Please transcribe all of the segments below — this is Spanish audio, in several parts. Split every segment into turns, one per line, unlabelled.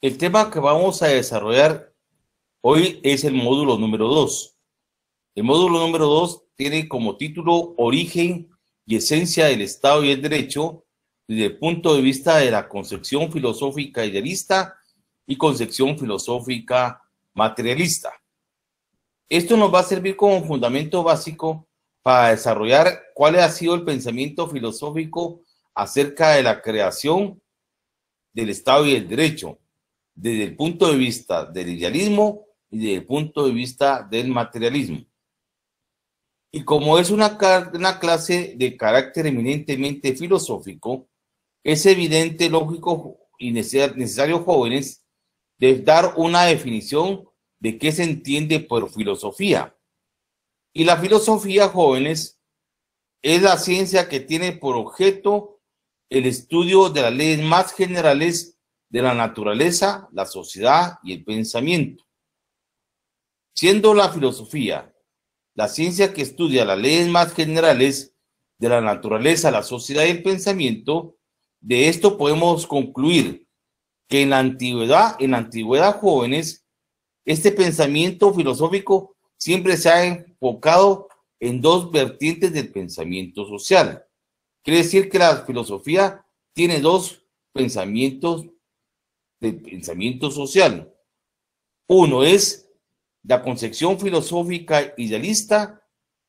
El tema que vamos a desarrollar hoy es el módulo número 2. El módulo número 2 tiene como título Origen y Esencia del Estado y el Derecho desde el punto de vista de la concepción filosófica idealista y concepción filosófica materialista. Esto nos va a servir como fundamento básico para desarrollar cuál ha sido el pensamiento filosófico acerca de la creación del Estado y el derecho, desde el punto de vista del idealismo y desde el punto de vista del materialismo. Y como es una, clase de carácter eminentemente filosófico, es evidente, lógico y necesario, jóvenes, dar una definición de qué se entiende por filosofía. Y la filosofía, jóvenes, es la ciencia que tiene por objeto el estudio de las leyes más generales de la naturaleza, la sociedad y el pensamiento. Siendo la filosofía la ciencia que estudia las leyes más generales de la naturaleza, la sociedad y el pensamiento, de esto podemos concluir que en la antigüedad, en la antigüedad jóvenes, este pensamiento filosófico siempre se ha enfocado en dos vertientes del pensamiento social. Quiere decir que la filosofía tiene dos pensamientos del pensamiento social. Uno es la concepción filosófica idealista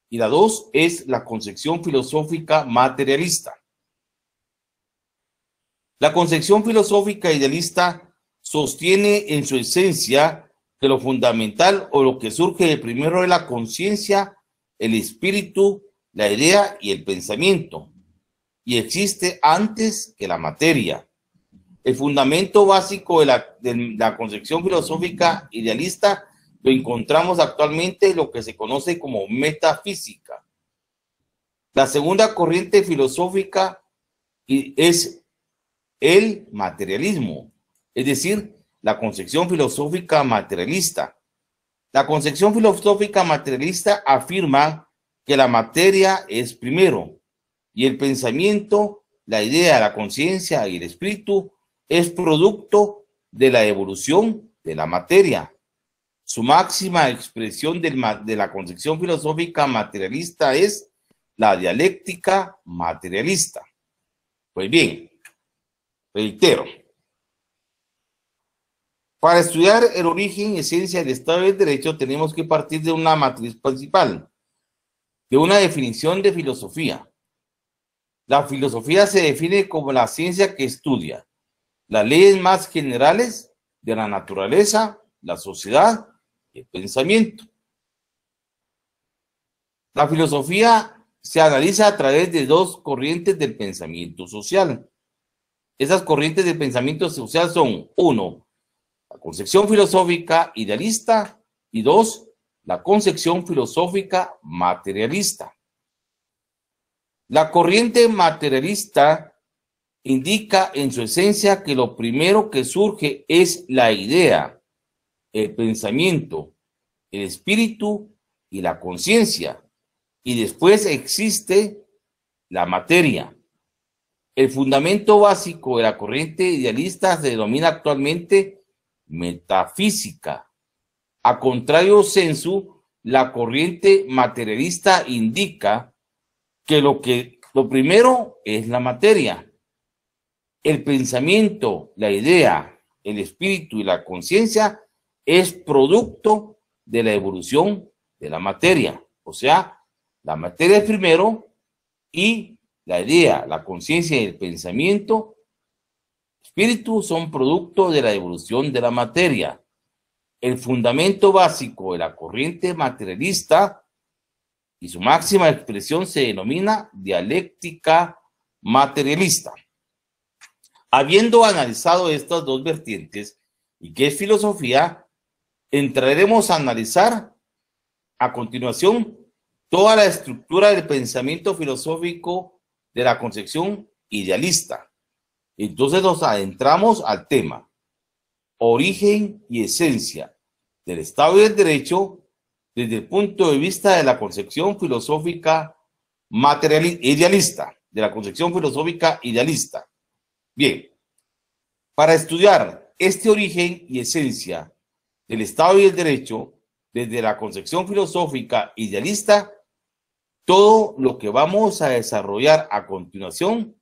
y la dos es la concepción filosófica materialista. La concepción filosófica idealista sostiene en su esencia que lo fundamental o lo que surge de primero es la conciencia, el espíritu, la idea y el pensamiento, y existe antes que la materia. El fundamento básico de la, concepción filosófica idealista lo encontramos actualmente en lo que se conoce como metafísica. La segunda corriente filosófica es el materialismo, es decir, la concepción filosófica materialista. La concepción filosófica materialista afirma que la materia es primero y el pensamiento, la idea, la conciencia y el espíritu es producto de la evolución de la materia. Su máxima expresión de la concepción filosófica materialista es la dialéctica materialista. Pues bien, reitero, para estudiar el origen y esencia del Estado del Derecho tenemos que partir de una matriz principal, de una definición de filosofía. La filosofía se define como la ciencia que estudia, las leyes más generales de la naturaleza, la sociedad y el pensamiento. La filosofía se analiza a través de dos corrientes del pensamiento social. Esas corrientes del pensamiento social son, uno, la concepción filosófica idealista y dos, la concepción filosófica materialista. La corriente materialista indica en su esencia que lo primero que surge es la idea, el pensamiento, el espíritu y la conciencia, y después existe la materia. El fundamento básico de la corriente idealista se denomina actualmente metafísica. A contrario sensu, la corriente materialista indica que lo que lo primero es la materia el pensamiento, la idea, el espíritu y la conciencia es producto de la evolución de la materia. O sea, la materia es primero y la idea, la conciencia y el pensamiento, espíritu, son producto de la evolución de la materia. El fundamento básico de la corriente materialista y su máxima expresión se denomina dialéctica materialista. Habiendo analizado estas dos vertientes y qué filosofía, entraremos a analizar a continuación toda la estructura del pensamiento filosófico de la concepción idealista. Entonces nos adentramos al tema, origen y esencia del Estado y del Derecho desde el punto de vista de la concepción filosófica materialista, idealista, de la concepción filosófica idealista. Bien, para estudiar este origen y esencia del Estado y el derecho, desde la concepción filosófica idealista, todo lo que vamos a desarrollar a continuación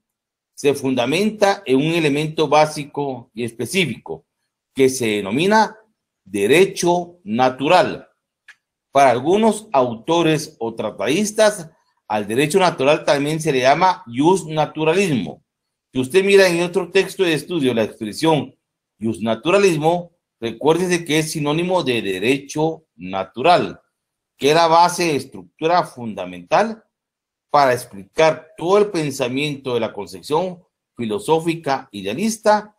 se fundamenta en un elemento básico y específico que se denomina derecho natural. Para algunos autores o tratadistas, al derecho natural también se le llama jus naturalismo, si usted mira en otro texto de estudio la expresión jus naturalismo, recuérdese que es sinónimo de derecho natural, que es la base, estructura fundamental para explicar todo el pensamiento de la concepción filosófica idealista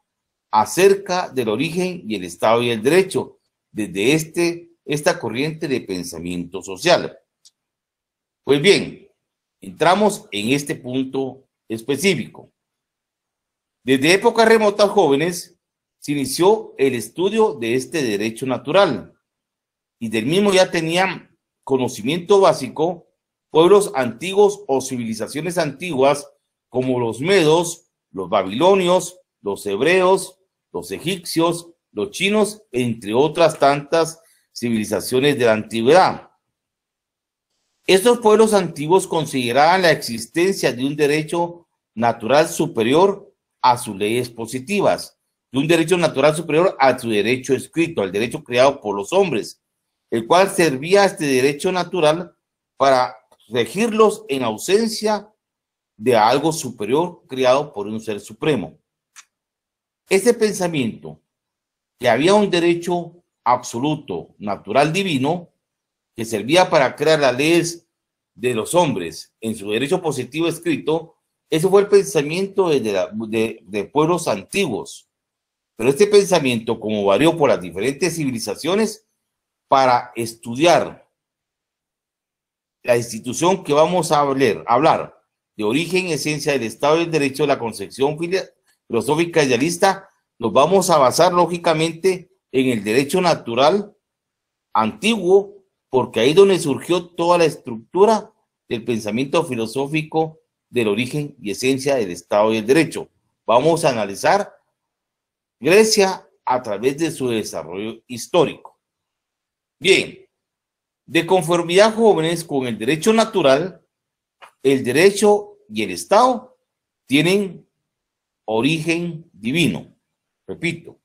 acerca del origen y el Estado y el derecho, desde este, esta corriente de pensamiento social. Pues bien, entramos en este punto específico. Desde épocas remotas jóvenes se inició el estudio de este derecho natural y del mismo ya tenían conocimiento básico pueblos antiguos o civilizaciones antiguas como los medos, los babilonios, los hebreos, los egipcios, los chinos, entre otras tantas civilizaciones de la antigüedad. Estos pueblos antiguos consideraban la existencia de un derecho natural superior a sus leyes positivas, de un derecho natural superior a su derecho escrito, al derecho creado por los hombres, el cual servía este derecho natural para regirlos en ausencia de algo superior creado por un ser supremo. Ese pensamiento que había un derecho absoluto, natural, divino, que servía para crear las leyes de los hombres en su derecho positivo escrito, ese fue el pensamiento de, pueblos antiguos. Pero este pensamiento, como varió por las diferentes civilizaciones, para estudiar la institución que vamos a hablar, hablar de origen y esencia del Estado y el Derecho de la concepción filosófica idealista, nos vamos a basar lógicamente en el derecho natural antiguo, porque ahí es donde surgió toda la estructura del pensamiento filosófico del origen y esencia del Estado y el derecho. Vamos a analizar Grecia a través de su desarrollo histórico. Bien, de conformidad jóvenes con el derecho natural, el derecho y el Estado tienen origen divino. Repito,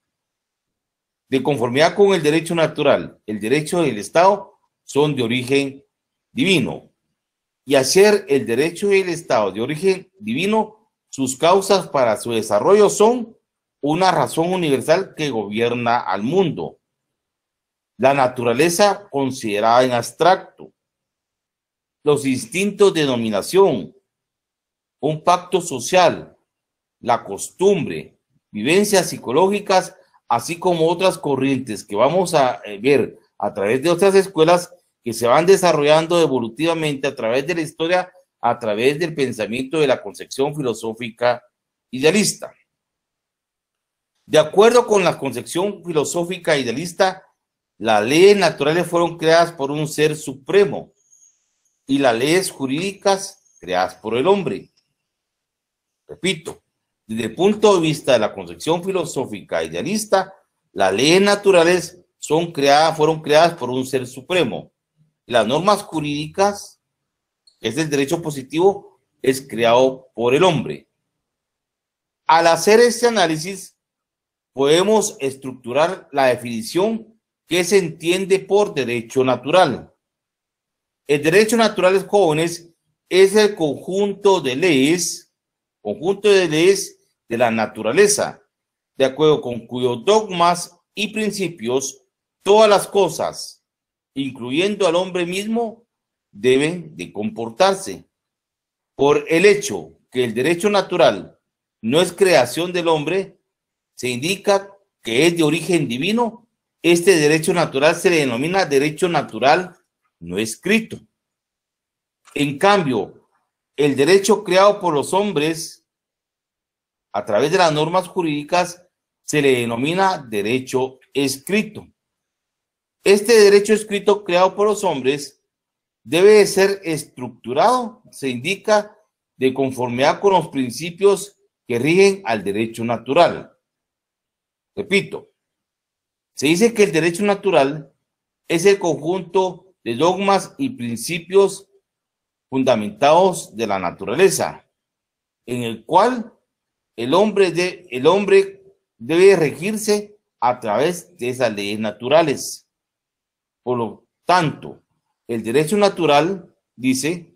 de conformidad con el derecho natural, el derecho y el Estado son de origen divino y hacer el derecho el Estado de origen divino, sus causas para su desarrollo son una razón universal que gobierna al mundo. La naturaleza considerada en abstracto, los instintos de dominación, un pacto social, la costumbre, vivencias psicológicas, así como otras corrientes que vamos a eh, ver a través de otras escuelas que se van desarrollando evolutivamente a través de la historia, a través del pensamiento de la concepción filosófica idealista. De acuerdo con la concepción filosófica idealista, las leyes naturales fueron creadas por un ser supremo y las leyes jurídicas creadas por el hombre. Repito, desde el punto de vista de la concepción filosófica idealista, las leyes naturales fueron creadas por un ser supremo las normas jurídicas es el derecho positivo, es creado por el hombre. Al hacer este análisis, podemos estructurar la definición que se entiende por derecho natural. El derecho natural, jóvenes, es el conjunto de leyes, conjunto de leyes de la naturaleza, de acuerdo con cuyos dogmas y principios todas las cosas, incluyendo al hombre mismo, deben de comportarse. Por el hecho que el derecho natural no es creación del hombre, se indica que es de origen divino, este derecho natural se le denomina derecho natural no escrito. En cambio, el derecho creado por los hombres a través de las normas jurídicas se le denomina derecho escrito. Este derecho escrito creado por los hombres debe ser estructurado, se indica, de conformidad con los principios que rigen al derecho natural. Repito, se dice que el derecho natural es el conjunto de dogmas y principios fundamentados de la naturaleza, en el cual el hombre, de, el hombre debe regirse a través de esas leyes naturales. Por lo tanto, el derecho natural dice,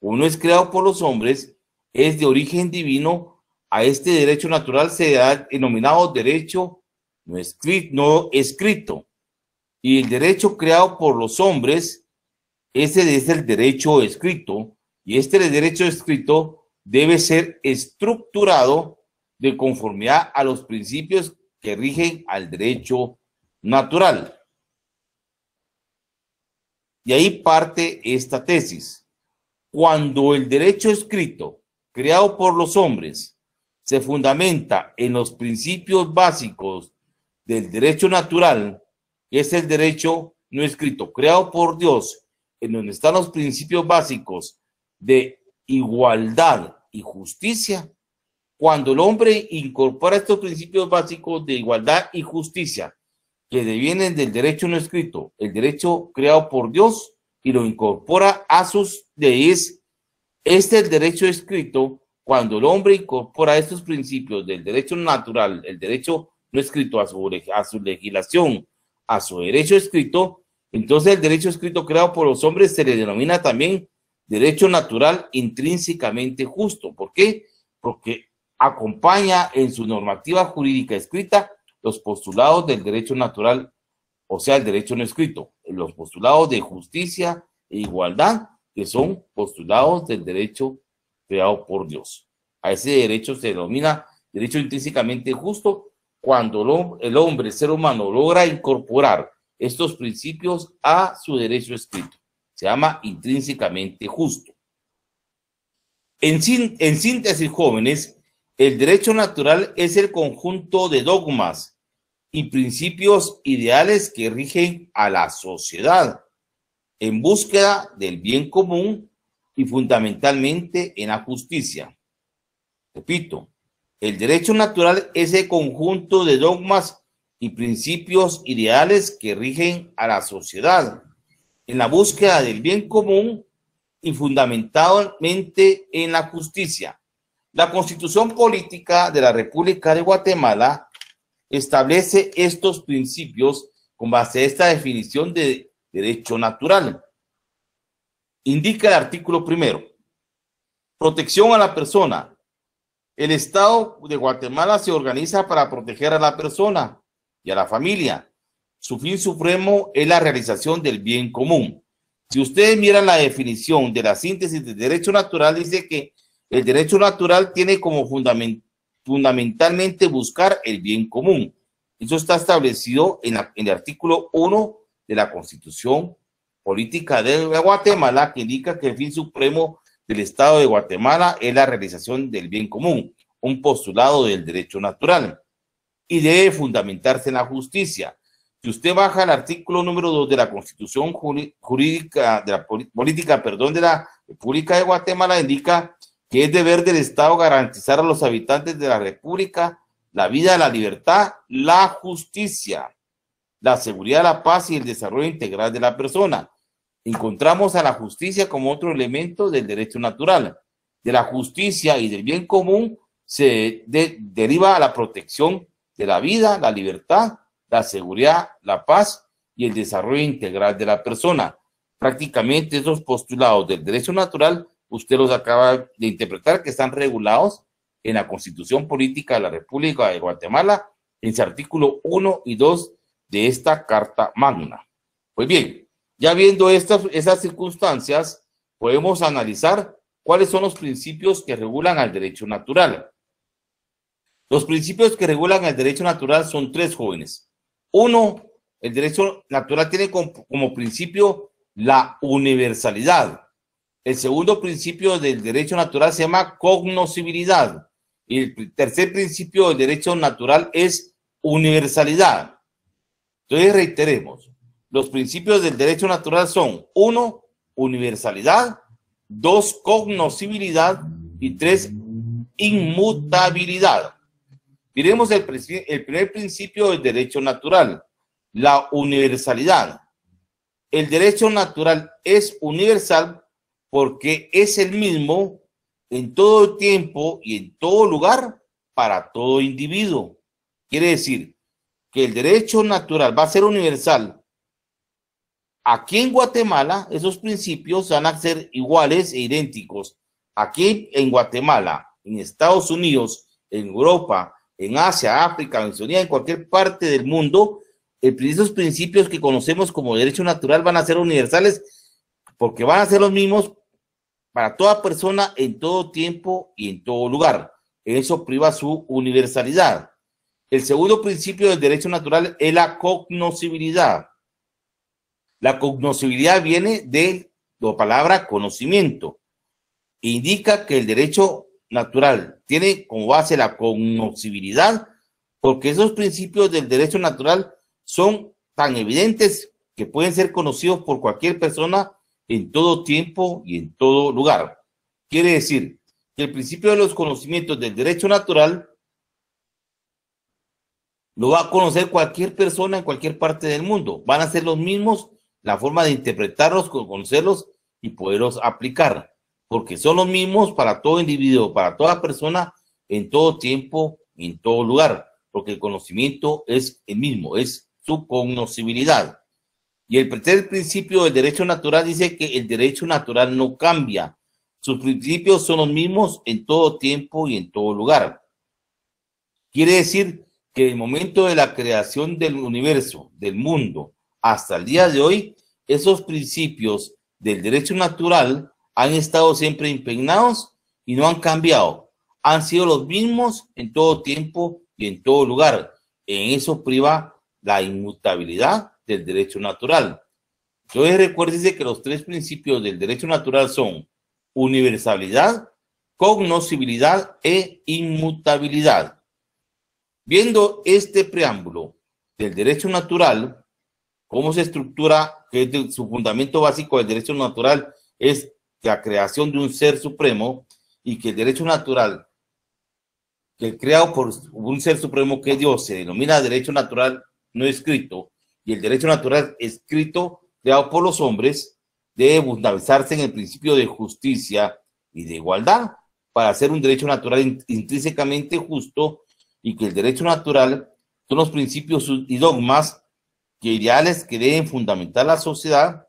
uno es creado por los hombres, es de origen divino, a este derecho natural se ha denominado derecho no escrito, no escrito. Y el derecho creado por los hombres, ese es el derecho escrito, y este derecho escrito debe ser estructurado de conformidad a los principios que rigen al derecho natural. Y ahí parte esta tesis. Cuando el derecho escrito, creado por los hombres, se fundamenta en los principios básicos del derecho natural, es el derecho no escrito, creado por Dios, en donde están los principios básicos de igualdad y justicia, cuando el hombre incorpora estos principios básicos de igualdad y justicia que devienen del derecho no escrito, el derecho creado por Dios y lo incorpora a sus leyes. Este es el derecho escrito. Cuando el hombre incorpora estos principios del derecho natural, el derecho no escrito a su, a su legislación, a su derecho escrito, entonces el derecho escrito creado por los hombres se le denomina también derecho natural intrínsecamente justo. ¿Por qué? Porque acompaña en su normativa jurídica escrita los postulados del derecho natural, o sea, el derecho no escrito, los postulados de justicia e igualdad, que son postulados del derecho creado por Dios. A ese derecho se denomina derecho intrínsecamente justo cuando el hombre, el ser humano, logra incorporar estos principios a su derecho escrito. Se llama intrínsecamente justo. En, en síntesis, jóvenes, el derecho natural es el conjunto de dogmas y principios ideales que rigen a la sociedad en búsqueda del bien común y fundamentalmente en la justicia. Repito, el derecho natural es el conjunto de dogmas y principios ideales que rigen a la sociedad en la búsqueda del bien común y fundamentalmente en la justicia. La Constitución Política de la República de Guatemala establece estos principios con base a esta definición de derecho natural. Indica el artículo primero, protección a la persona. El Estado de Guatemala se organiza para proteger a la persona y a la familia. Su fin supremo es la realización del bien común. Si ustedes miran la definición de la síntesis de derecho natural, dice que el derecho natural tiene como fundamentalmente buscar el bien común. Eso está establecido en, el artículo 1 de la Constitución Política de Guatemala, que indica que el fin supremo del Estado de Guatemala es la realización del bien común, un postulado del derecho natural, y debe fundamentarse en la justicia. Si usted baja el artículo número 2 de la Constitución Jurídica, de la Política, perdón, de la República de Guatemala, indica que es deber del Estado garantizar a los habitantes de la República la vida, la libertad, la justicia, la seguridad, la paz y el desarrollo integral de la persona. Encontramos a la justicia como otro elemento del derecho natural. De la justicia y del bien común se deriva a la protección de la vida, la libertad, la seguridad, la paz y el desarrollo integral de la persona. Prácticamente esos postulados del derecho natural usted los acaba de interpretar, que están regulados en la Constitución Política de la República de Guatemala, en su artículo 1 y 2 de esta Carta Magna. Pues bien, ya viendo estas, esas circunstancias, podemos analizar cuáles son los principios que regulan al derecho natural. Los principios que regulan el derecho natural son tres jóvenes. Uno, el derecho natural tiene como principio la universalidad. El segundo principio del derecho natural se llama cognoscibilidad. Y el tercer principio del derecho natural es universalidad. Entonces reiteremos, los principios del derecho natural son, uno, universalidad, dos, cognoscibilidad y tres, inmutabilidad. Miremos el, el primer principio del derecho natural, la universalidad. El derecho natural es universal porque es el mismo en todo tiempo y en todo lugar para todo individuo. Quiere decir que el derecho natural va a ser universal. Aquí en Guatemala esos principios van a ser iguales e idénticos. Aquí en Guatemala, en Estados Unidos, en Europa, en Asia, África, en en cualquier parte del mundo, eh, pues, esos principios que conocemos como derecho natural van a ser universales porque van a ser los mismos para toda persona en todo tiempo y en todo lugar. Eso priva su universalidad. El segundo principio del derecho natural es la cognoscibilidad. La cognoscibilidad viene de la palabra conocimiento. Indica que el derecho natural tiene como base la cognoscibilidad, porque esos principios del derecho natural son tan evidentes que pueden ser conocidos por cualquier persona en todo tiempo y en todo lugar. Quiere decir que el principio de los conocimientos del derecho natural lo va a conocer cualquier persona en cualquier parte del mundo. Van a ser los mismos la forma de interpretarlos, conocerlos y poderlos aplicar, porque son los mismos para todo individuo, para toda persona, en todo tiempo y en todo lugar, porque el conocimiento es el mismo, es su cognoscibilidad. Y el tercer principio del derecho natural dice que el derecho natural no cambia. Sus principios son los mismos en todo tiempo y en todo lugar. Quiere decir que el momento de la creación del universo, del mundo, hasta el día de hoy, esos principios del derecho natural han estado siempre impregnados y no han cambiado. Han sido los mismos en todo tiempo y en todo lugar. En eso priva la inmutabilidad del derecho natural. Entonces recuérdese que los tres principios del derecho natural son universalidad, cognoscibilidad e inmutabilidad. Viendo este preámbulo del derecho natural, cómo se estructura, que es su fundamento básico del derecho natural es la creación de un ser supremo y que el derecho natural, que el creado por un ser supremo que Dios, se denomina derecho natural no escrito, y el derecho natural escrito creado por los hombres debe fundamentarse en el principio de justicia y de igualdad para hacer un derecho natural intrínsecamente justo y que el derecho natural son los principios y dogmas que ideales que deben fundamentar la sociedad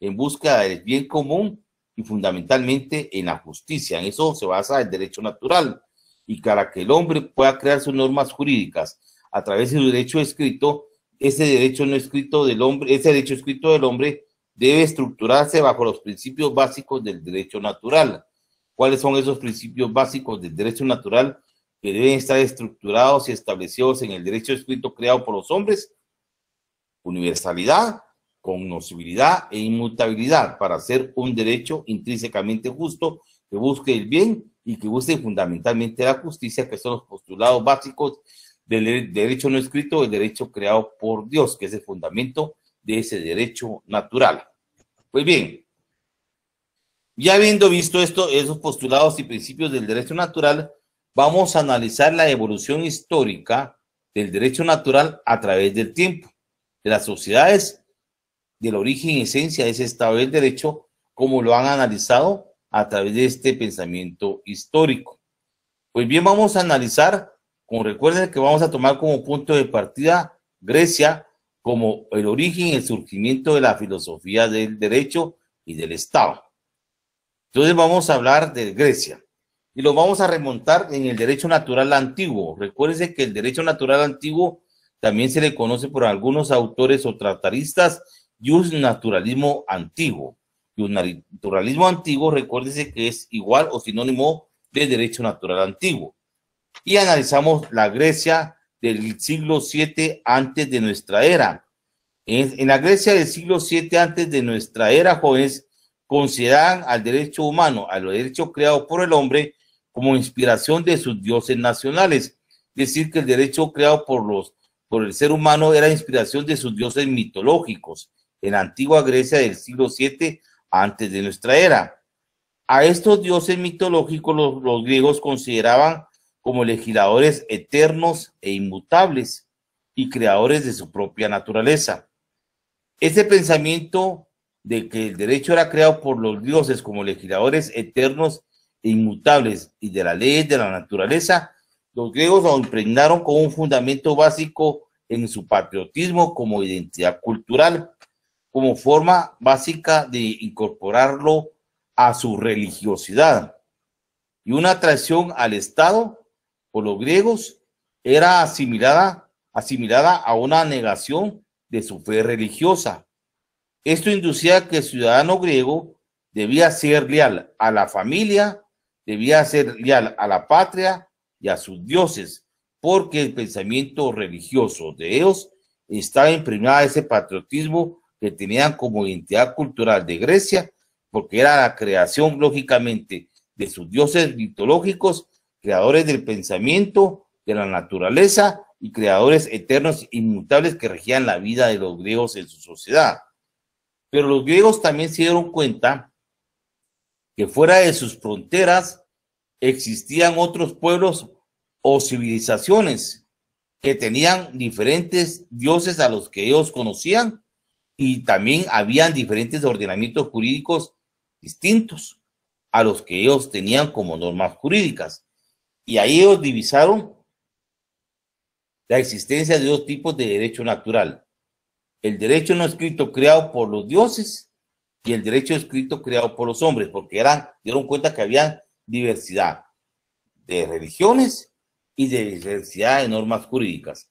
en búsqueda del bien común y fundamentalmente en la justicia. En eso se basa el derecho natural y para que el hombre pueda crear sus normas jurídicas a través de su derecho escrito, ese derecho no escrito del hombre, ese derecho escrito del hombre debe estructurarse bajo los principios básicos del derecho natural. ¿Cuáles son esos principios básicos del derecho natural que deben estar estructurados y establecidos en el derecho escrito creado por los hombres? Universalidad, cognoscibilidad e inmutabilidad para ser un derecho intrínsecamente justo que busque el bien y que busque fundamentalmente la justicia, que son los postulados básicos del derecho no escrito, el derecho creado por Dios, que es el fundamento de ese derecho natural. Pues bien, ya habiendo visto esto, esos postulados y principios del derecho natural, vamos a analizar la evolución histórica del derecho natural a través del tiempo, de las sociedades, del origen y esencia de ese estado del derecho, como lo han analizado a través de este pensamiento histórico. Pues bien, vamos a analizar como recuerden que vamos a tomar como punto de partida Grecia como el origen y el surgimiento de la filosofía del derecho y del Estado. Entonces vamos a hablar de Grecia y lo vamos a remontar en el derecho natural antiguo. Recuérdense que el derecho natural antiguo también se le conoce por algunos autores o trataristas y un naturalismo antiguo. Y un naturalismo antiguo, recuérdense que es igual o sinónimo de derecho natural antiguo y analizamos la Grecia del siglo VII antes de nuestra era. En, la Grecia del siglo VII antes de nuestra era, jóvenes, consideraban al derecho humano, a los derechos creados por el hombre, como inspiración de sus dioses nacionales. Es decir, que el derecho creado por, los, por el ser humano era inspiración de sus dioses mitológicos en la antigua Grecia del siglo VII antes de nuestra era. A estos dioses mitológicos los, los griegos consideraban como legisladores eternos e inmutables y creadores de su propia naturaleza. Ese pensamiento de que el derecho era creado por los dioses como legisladores eternos e inmutables y de la ley de la naturaleza, los griegos lo impregnaron con un fundamento básico en su patriotismo como identidad cultural, como forma básica de incorporarlo a su religiosidad y una atracción al Estado por los griegos era asimilada, asimilada a una negación de su fe religiosa. Esto inducía que el ciudadano griego debía ser leal a la familia, debía ser leal a la patria y a sus dioses, porque el pensamiento religioso de ellos estaba impregnado a ese patriotismo que tenían como identidad cultural de Grecia, porque era la creación, lógicamente, de sus dioses mitológicos creadores del pensamiento, de la naturaleza y creadores eternos e inmutables que regían la vida de los griegos en su sociedad. Pero los griegos también se dieron cuenta que fuera de sus fronteras existían otros pueblos o civilizaciones que tenían diferentes dioses a los que ellos conocían y también habían diferentes ordenamientos jurídicos distintos a los que ellos tenían como normas jurídicas. Y ahí ellos divisaron la existencia de dos tipos de derecho natural. El derecho no escrito creado por los dioses y el derecho escrito creado por los hombres, porque eran, dieron cuenta que había diversidad de religiones y de diversidad de normas jurídicas.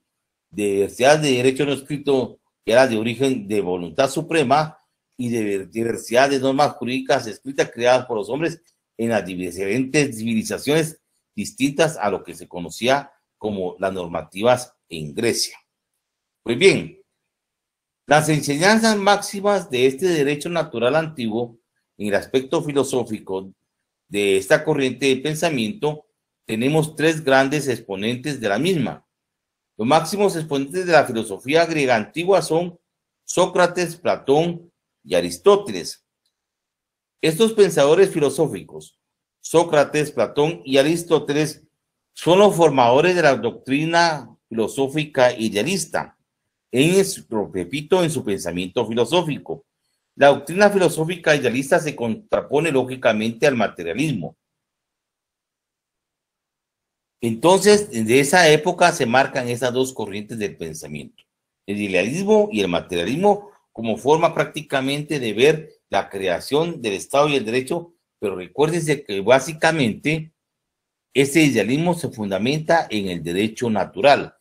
diversidad de derecho no escrito que era de origen de voluntad suprema y de diversidad de normas jurídicas escritas creadas por los hombres en las diferentes civilizaciones distintas a lo que se conocía como las normativas en Grecia. Pues bien, las enseñanzas máximas de este derecho natural antiguo en el aspecto filosófico de esta corriente de pensamiento, tenemos tres grandes exponentes de la misma. Los máximos exponentes de la filosofía griega antigua son Sócrates, Platón y Aristóteles. Estos pensadores filosóficos Sócrates, Platón y Aristóteles son los formadores de la doctrina filosófica idealista, en su, repito, en su pensamiento filosófico. La doctrina filosófica idealista se contrapone lógicamente al materialismo. Entonces, desde esa época se marcan esas dos corrientes del pensamiento, el idealismo y el materialismo como forma prácticamente de ver la creación del Estado y el derecho pero recuérdese que básicamente ese idealismo se fundamenta en el derecho natural.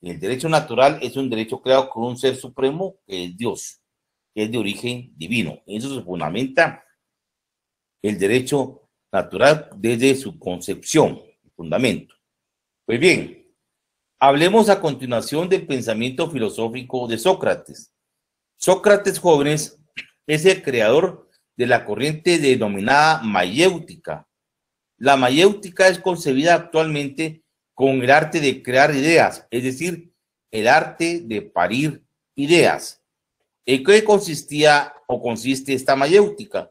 El derecho natural es un derecho creado por un ser supremo, que es Dios, que es de origen divino. eso se fundamenta el derecho natural desde su concepción, fundamento. Pues bien, hablemos a continuación del pensamiento filosófico de Sócrates. Sócrates jóvenes es el creador de la corriente denominada mayéutica. La mayéutica es concebida actualmente con el arte de crear ideas, es decir, el arte de parir ideas. ¿En qué consistía o consiste esta mayéutica?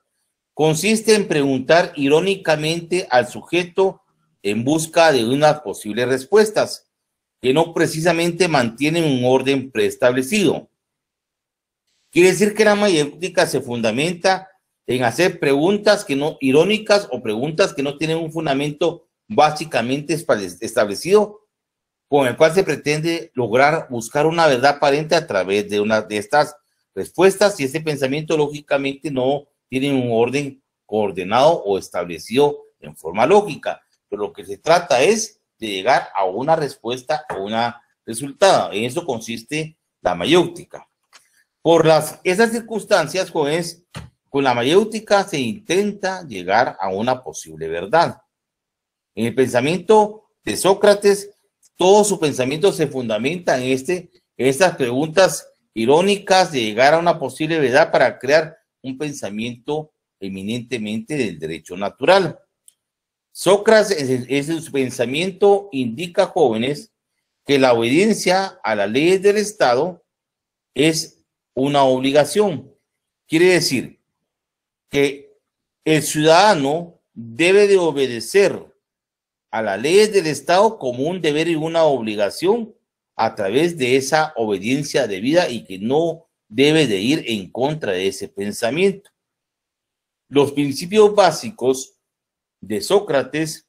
Consiste en preguntar irónicamente al sujeto en busca de unas posibles respuestas que no precisamente mantienen un orden preestablecido. Quiere decir que la mayéutica se fundamenta en hacer preguntas que no irónicas o preguntas que no tienen un fundamento básicamente establecido con el cual se pretende lograr buscar una verdad aparente a través de una de estas respuestas y ese pensamiento lógicamente no tiene un orden coordinado o establecido en forma lógica, pero lo que se trata es de llegar a una respuesta o una resultado. En eso consiste la mayéutica. Por las, esas circunstancias, jóvenes, con la mayéutica se intenta llegar a una posible verdad. En el pensamiento de Sócrates, todo su pensamiento se fundamenta en, este, estas preguntas irónicas de llegar a una posible verdad para crear un pensamiento eminentemente del derecho natural. Sócrates en su pensamiento indica, jóvenes, que la obediencia a las leyes del Estado es una obligación. Quiere decir que el ciudadano debe de obedecer a las leyes del Estado como un deber y una obligación a través de esa obediencia debida y que no debe de ir en contra de ese pensamiento. Los principios básicos de Sócrates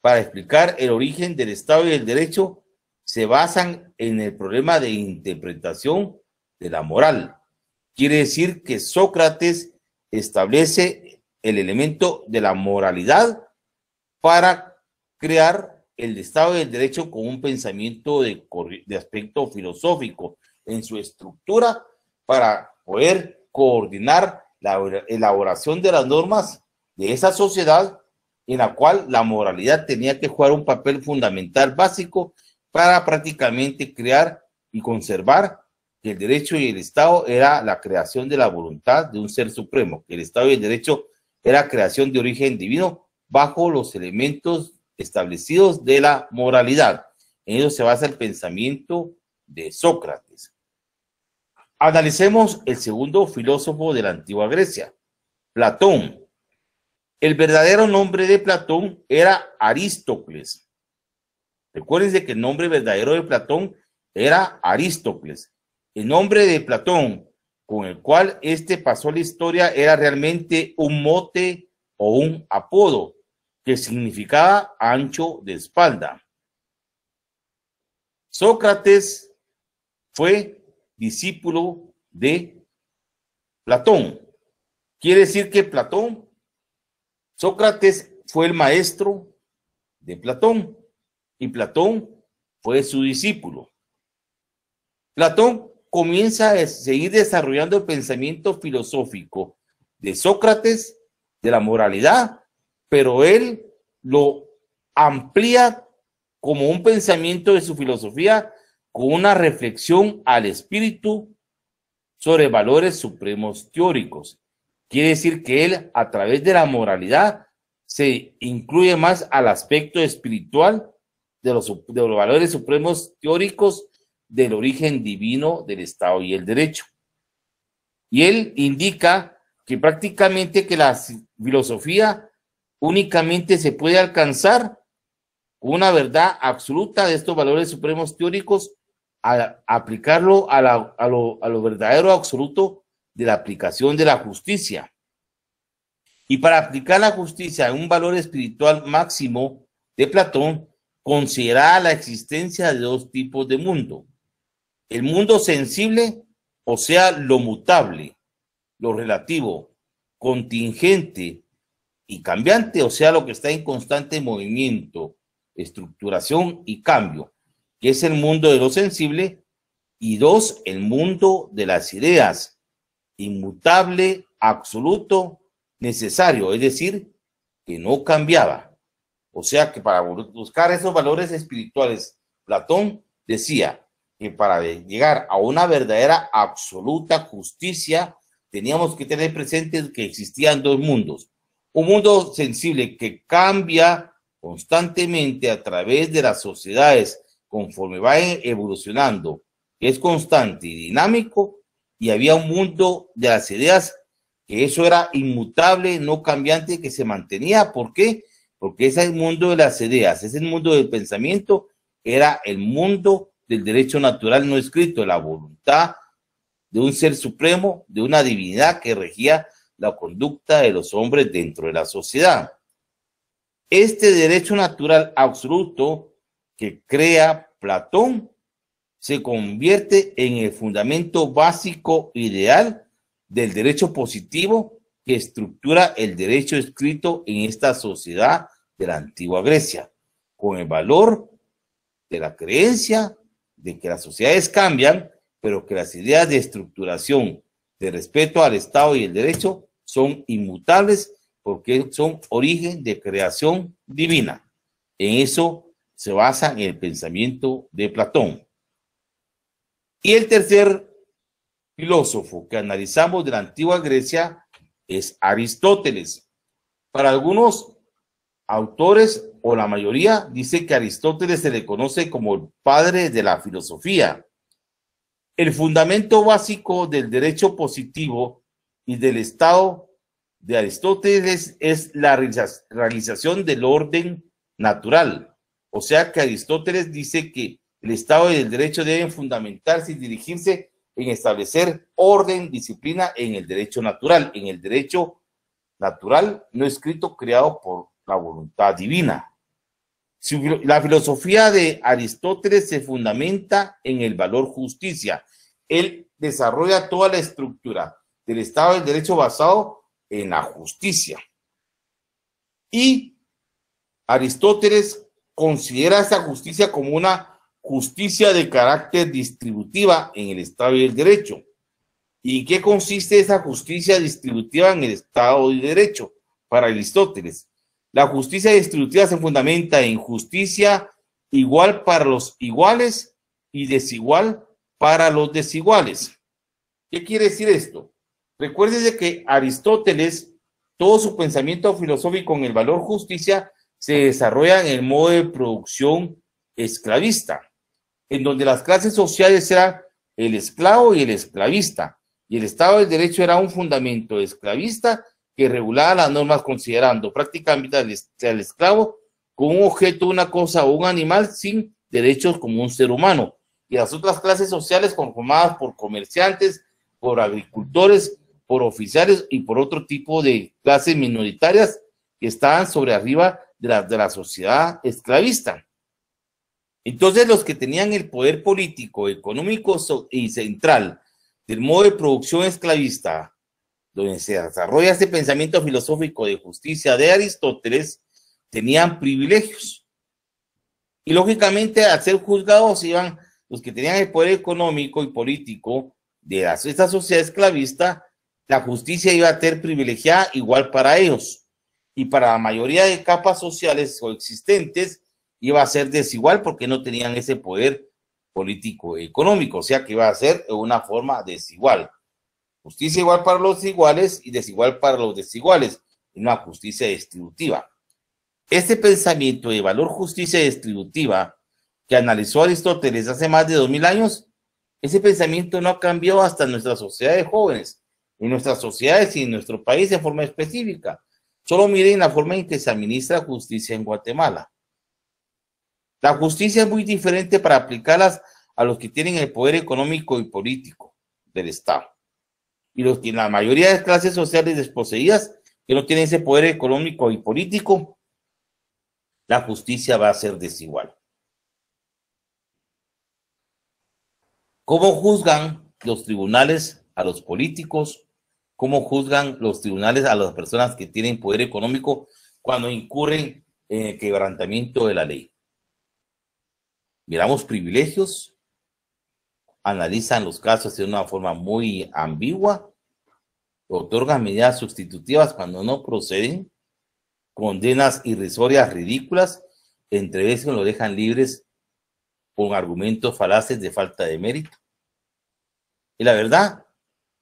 para explicar el origen del Estado y el derecho se basan en el problema de interpretación de la moral. Quiere decir que Sócrates establece el elemento de la moralidad para crear el Estado del Derecho con un pensamiento de, aspecto filosófico en su estructura para poder coordinar la elaboración de las normas de esa sociedad en la cual la moralidad tenía que jugar un papel fundamental básico para prácticamente crear y conservar que el derecho y el Estado era la creación de la voluntad de un ser supremo, que el Estado y el derecho era creación de origen divino bajo los elementos establecidos de la moralidad. En ello se basa el pensamiento de Sócrates. Analicemos el segundo filósofo de la antigua Grecia, Platón. El verdadero nombre de Platón era Aristócles. Recuérdense que el nombre verdadero de Platón era Aristócles. El nombre de Platón, con el cual este pasó la historia, era realmente un mote o un apodo que significaba ancho de espalda. Sócrates fue discípulo de Platón. Quiere decir que Platón, Sócrates fue el maestro de Platón y Platón fue su discípulo. Platón comienza a seguir desarrollando el pensamiento filosófico de Sócrates, de la moralidad, pero él lo amplía como un pensamiento de su filosofía con una reflexión al espíritu sobre valores supremos teóricos. Quiere decir que él, a través de la moralidad, se incluye más al aspecto espiritual de los, de los valores supremos teóricos del origen divino del Estado y el derecho. Y él indica que prácticamente que la filosofía únicamente se puede alcanzar una verdad absoluta de estos valores supremos teóricos al aplicarlo a, la, lo, verdadero absoluto de la aplicación de la justicia. Y para aplicar la justicia a un valor espiritual máximo de Platón, considera la existencia de dos tipos de mundo, el mundo sensible, o sea, lo mutable, lo relativo, contingente y cambiante, o sea, lo que está en constante movimiento, estructuración y cambio, que es el mundo de lo sensible, y dos, el mundo de las ideas, inmutable, absoluto, necesario, es decir, que no cambiaba. O sea que para buscar esos valores espirituales, Platón decía, que para llegar a una verdadera absoluta justicia teníamos que tener presente que existían dos mundos. Un mundo sensible que cambia constantemente a través de las sociedades conforme va evolucionando, es constante y dinámico, y había un mundo de las ideas que eso era inmutable, no cambiante, que se mantenía. ¿Por qué? Porque ese mundo de las ideas, ese mundo del pensamiento, era el mundo del derecho natural no escrito, la voluntad de un ser supremo, de una divinidad que regía la conducta de los hombres dentro de la sociedad. Este derecho natural absoluto que crea Platón se convierte en el fundamento básico ideal del derecho positivo que estructura el derecho escrito en esta sociedad de la antigua Grecia, con el valor de la creencia de que las sociedades cambian, pero que las ideas de estructuración, de respeto al Estado y el derecho son inmutables porque son origen de creación divina. En eso se basa en el pensamiento de Platón. Y el tercer filósofo que analizamos de la antigua Grecia es Aristóteles. Para algunos autores, o la mayoría, dice que Aristóteles se le conoce como el padre de la filosofía. El fundamento básico del derecho positivo y del Estado de Aristóteles es la realización del orden natural. O sea que Aristóteles dice que el Estado y el derecho deben fundamentarse y dirigirse en establecer orden, disciplina en el derecho natural, en el derecho natural no escrito creado por la voluntad divina. La filosofía de Aristóteles se fundamenta en el valor justicia. Él desarrolla toda la estructura del Estado del Derecho basado en la justicia. Y Aristóteles considera esa justicia como una justicia de carácter distributiva en el Estado y el Derecho. ¿Y qué consiste esa justicia distributiva en el Estado y Derecho para Aristóteles? La justicia distributiva se fundamenta en justicia igual para los iguales y desigual para los desiguales. ¿Qué quiere decir esto? Recuérdese que Aristóteles, todo su pensamiento filosófico en el valor justicia se desarrolla en el modo de producción esclavista, en donde las clases sociales eran el esclavo y el esclavista, y el Estado del Derecho era un fundamento esclavista que regulaba las normas considerando prácticamente al, esclavo como un objeto, una cosa o un animal sin derechos como un ser humano, y las otras clases sociales conformadas por comerciantes, por agricultores, por oficiales y por otro tipo de clases minoritarias que estaban sobre arriba de la, de la sociedad esclavista. Entonces los que tenían el poder político, económico y central del modo de producción esclavista donde se desarrolla este pensamiento filosófico de justicia de Aristóteles, tenían privilegios. Y lógicamente al ser juzgados iban los que tenían el poder económico y político de esta sociedad esclavista, la justicia iba a ser privilegiada igual para ellos. Y para la mayoría de capas sociales coexistentes iba a ser desigual porque no tenían ese poder político económico, o sea que iba a ser una forma desigual. Justicia igual para los iguales y desigual para los desiguales, y una justicia distributiva. Este pensamiento de valor justicia distributiva que analizó Aristóteles hace más de dos mil años, ese pensamiento no ha cambiado hasta nuestra sociedad de jóvenes, en nuestras sociedades y en nuestro país de forma específica. Solo miren la forma en que se administra justicia en Guatemala. La justicia es muy diferente para aplicarlas a los que tienen el poder económico y político del Estado y los, la mayoría de clases sociales desposeídas que no tienen ese poder económico y político, la justicia va a ser desigual. ¿Cómo juzgan los tribunales a los políticos? ¿Cómo juzgan los tribunales a las personas que tienen poder económico cuando incurren en el quebrantamiento de la ley? Miramos privilegios analizan los casos de una forma muy ambigua, otorgan medidas sustitutivas cuando no proceden, condenas irrisorias ridículas, entre veces lo dejan libres con argumentos falaces de falta de mérito. Y la verdad,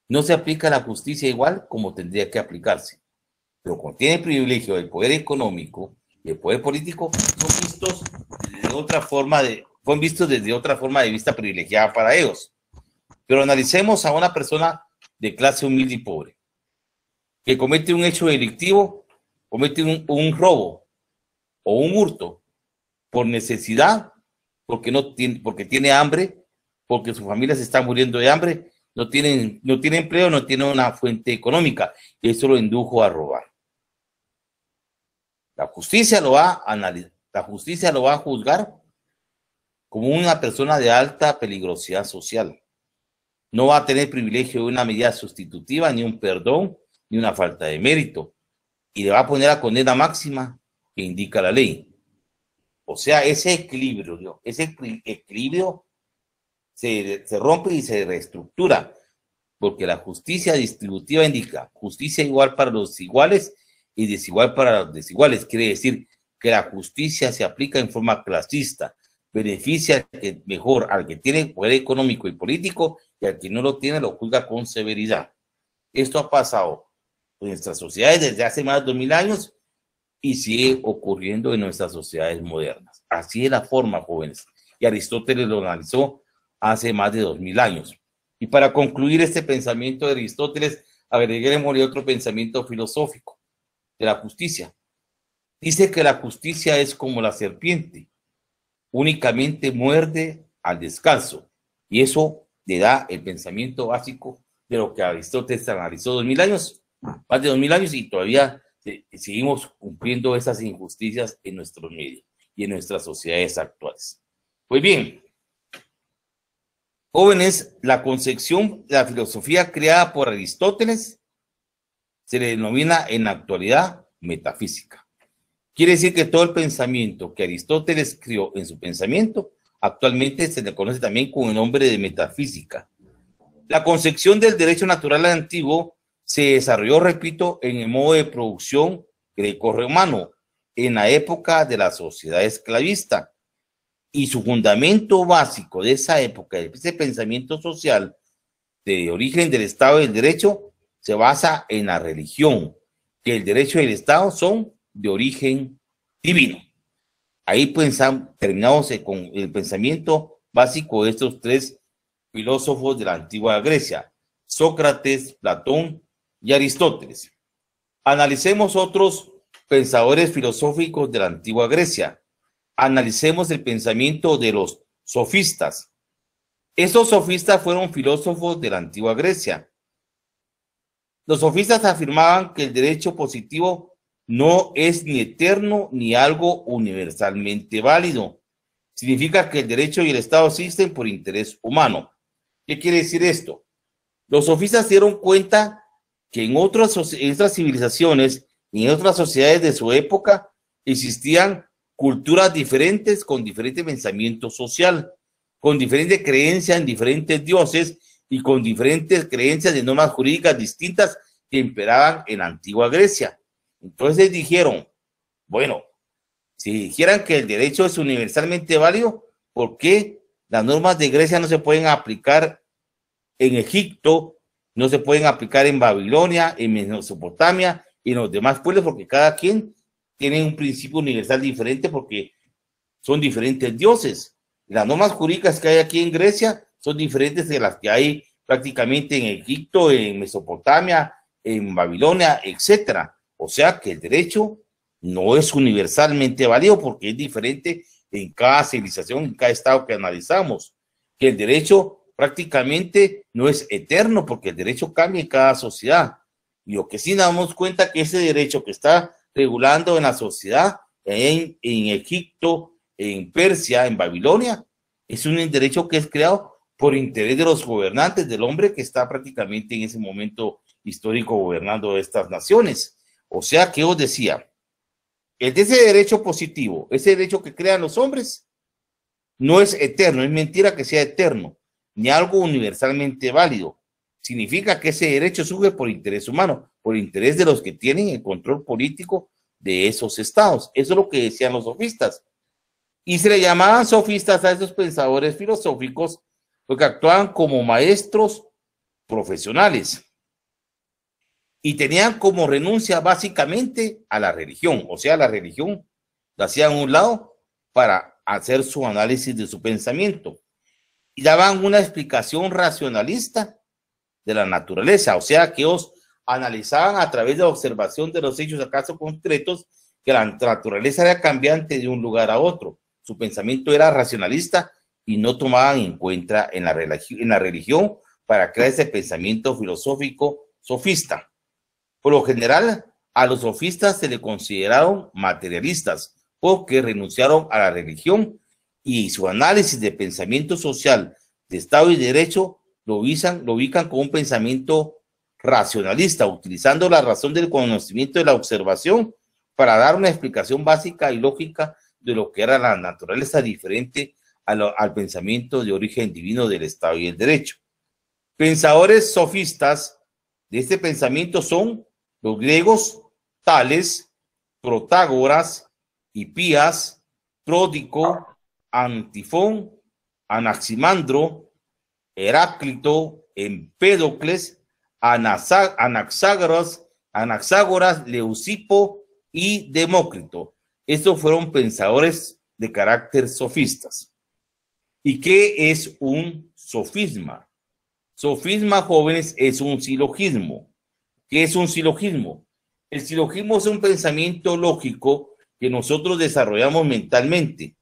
no se aplica la justicia igual como tendría que aplicarse, pero contiene tiene privilegio del poder económico y el poder político, son vistos de otra forma de visto visto desde otra forma de vista privilegiada para ellos. Pero analicemos a una persona de clase humilde y pobre, que comete un hecho delictivo, comete un, robo o un hurto por necesidad, porque, no tiene, porque tiene hambre, porque su familia se está muriendo de hambre, no tienen, no tiene empleo, no tiene una fuente económica, y eso lo indujo a robar. La justicia lo va a analizar, la justicia lo va a juzgar como una persona de alta peligrosidad social. No va a tener privilegio de una medida sustitutiva, ni un perdón, ni una falta de mérito. Y le va a poner la condena máxima que indica la ley. O sea, ese equilibrio, ese equilibrio se, se rompe y se reestructura, porque la justicia distributiva indica justicia igual para los iguales y desigual para los desiguales. Quiere decir que la justicia se aplica en forma clasista, beneficia que mejor al que tiene poder económico y político y al que no lo tiene lo juzga con severidad. Esto ha pasado en nuestras sociedades desde hace más de dos mil años y sigue ocurriendo en nuestras sociedades modernas. Así es la forma, jóvenes. Y Aristóteles lo analizó hace más de dos mil años. Y para concluir este pensamiento de Aristóteles, agreguemos otro pensamiento filosófico de la justicia. Dice que la justicia es como la serpiente únicamente muerde al descanso. Y eso le da el pensamiento básico de lo que Aristóteles analizó dos mil años, más de dos mil años, y todavía eh, seguimos cumpliendo esas injusticias en nuestros medios y en nuestras sociedades actuales. Pues bien, jóvenes, la concepción, la filosofía creada por Aristóteles se le denomina en la actualidad metafísica. Quiere decir que todo el pensamiento que Aristóteles crió en su pensamiento actualmente se le conoce también con el nombre de metafísica. La concepción del derecho natural antiguo se desarrolló, repito, en el modo de producción greco-romano, en la época de la sociedad esclavista. Y su fundamento básico de esa época, de ese pensamiento social de origen del Estado del Derecho, se basa en la religión, que el derecho y el Estado son de origen divino. Ahí terminamos eh, con el pensamiento básico de estos tres filósofos de la antigua Grecia, Sócrates, Platón y Aristóteles. Analicemos otros pensadores filosóficos de la antigua Grecia. Analicemos el pensamiento de los sofistas. Estos sofistas fueron filósofos de la antigua Grecia. Los sofistas afirmaban que el derecho positivo no es ni eterno ni algo universalmente válido. Significa que el derecho y el Estado existen por interés humano. ¿Qué quiere decir esto? Los sofistas dieron cuenta que en otras, otras civilizaciones y en otras sociedades de su época existían culturas diferentes con diferente pensamiento social, con diferente creencia en diferentes dioses y con diferentes creencias de normas jurídicas distintas que imperaban en la antigua Grecia. Entonces dijeron, bueno, si dijeran que el derecho es universalmente válido, ¿por qué las normas de Grecia no se pueden aplicar en Egipto, no se pueden aplicar en Babilonia, en Mesopotamia y en los demás pueblos? Porque cada quien tiene un principio universal diferente porque son diferentes dioses. Las normas jurídicas que hay aquí en Grecia son diferentes de las que hay prácticamente en Egipto, en Mesopotamia, en Babilonia, etcétera. O sea que el derecho no es universalmente válido porque es diferente en cada civilización, en cada estado que analizamos. Que el derecho prácticamente no es eterno porque el derecho cambia en cada sociedad. Y lo que sí damos cuenta que ese derecho que está regulando en la sociedad, en Egipto, en Persia, en Babilonia, es un derecho que es creado por interés de los gobernantes, del hombre que está prácticamente en ese momento histórico gobernando estas naciones. O sea que os decía, el de ese derecho positivo, ese derecho que crean los hombres, no es eterno, es mentira que sea eterno, ni algo universalmente válido. Significa que ese derecho surge por interés humano, por interés de los que tienen el control político de esos estados. Eso es lo que decían los sofistas. Y se le llamaban sofistas a esos pensadores filosóficos porque actuaban como maestros profesionales y tenían como renuncia básicamente a la religión, o sea, la religión la hacían a un lado para hacer su análisis de su pensamiento y daban una explicación racionalista de la naturaleza, o sea, que ellos analizaban a través de la observación de los hechos acaso concretos que la naturaleza era cambiante de un lugar a otro. Su pensamiento era racionalista y no tomaban en cuenta en la, en la religión para crear ese pensamiento filosófico sofista. Por lo general, a los sofistas se le consideraron materialistas porque renunciaron a la religión y su análisis de pensamiento social, de Estado y derecho lo ubican, lo un pensamiento racionalista, utilizando la razón del conocimiento de la observación para dar una explicación básica y lógica de lo que era la naturaleza diferente al, al pensamiento de origen divino del Estado y el derecho. Pensadores sofistas de este pensamiento son los griegos Tales, Protágoras, Hipías, Pródico, Antifón, Anaximandro, Heráclito, Empédocles, Anaxágoras, Anaxágoras, Leucipo y Demócrito. Estos fueron pensadores de carácter sofistas. ¿Y qué es un sofisma? Sofisma, jóvenes, es un silogismo ¿Qué es un silogismo? El silogismo es un pensamiento lógico que nosotros desarrollamos mentalmente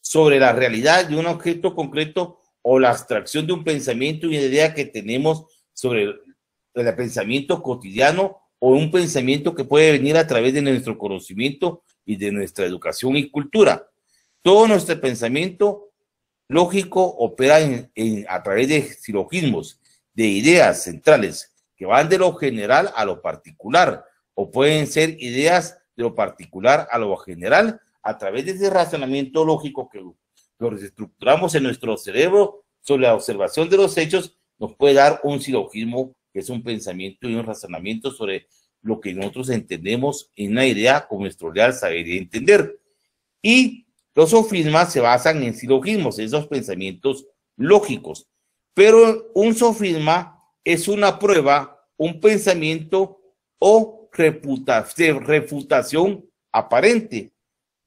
sobre la realidad de un objeto concreto o la abstracción de un pensamiento y una idea que tenemos sobre el, pensamiento cotidiano o un pensamiento que puede venir a través de nuestro conocimiento y de nuestra educación y cultura. Todo nuestro pensamiento lógico opera a través de silogismos, de ideas centrales, que van de lo general a lo particular, o pueden ser ideas de lo particular a lo general, a través de ese razonamiento lógico que, lo reestructuramos en nuestro cerebro sobre la observación de los hechos, nos puede dar un silogismo, que es un pensamiento y un razonamiento sobre lo que nosotros entendemos en una idea con nuestro real saber y entender. Y los sofismas se basan en silogismos, en esos pensamientos lógicos. Pero un sofisma es una prueba, un pensamiento o refutación aparente,